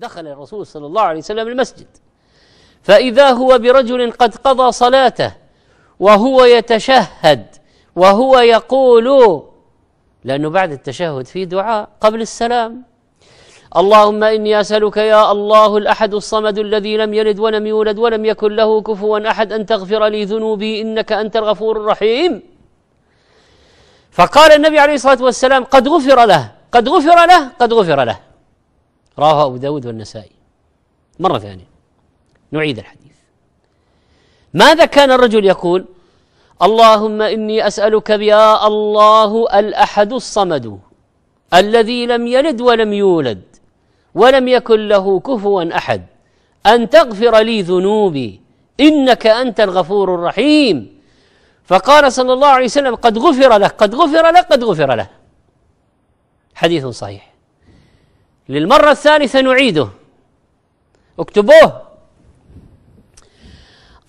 دخل الرسول صلى الله عليه وسلم المسجد فإذا هو برجل قد قضى صلاته وهو يتشهد وهو يقول لأنه بعد التشهد في دعاء قبل السلام اللهم إني أسألك يا الله الأحد الصمد الذي لم يلد ولم يولد ولم يكن له كفوا أحد أن تغفر لي ذنوبي إنك أنت الغفور الرحيم فقال النبي عليه الصلاة والسلام قد غفر له قد غفر له قد غفر له رواه أبو داود والنسائي مرة ثانية نعيد الحديث ماذا كان الرجل يقول اللهم إني أسألك يا الله الأحد الصمد الذي لم يلد ولم يولد ولم يكن له كفوا أحد أن تغفر لي ذنوبي إنك أنت الغفور الرحيم فقال صلى الله عليه وسلم قد غفر له قد غفر له قد غفر له حديث صحيح للمرة الثالثة نعيده اكتبوه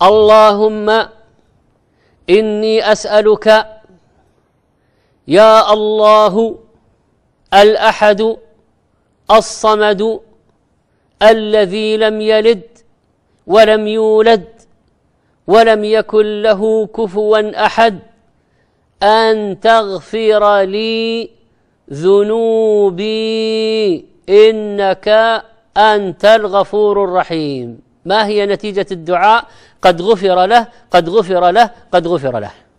اللهم إني أسألك يا الله الأحد الصمد الذي لم يلد ولم يولد ولم يكن له كفوا أحد أن تغفر لي ذنوبي إنك أنت الغفور الرحيم ما هي نتيجة الدعاء قد غفر له قد غفر له قد غفر له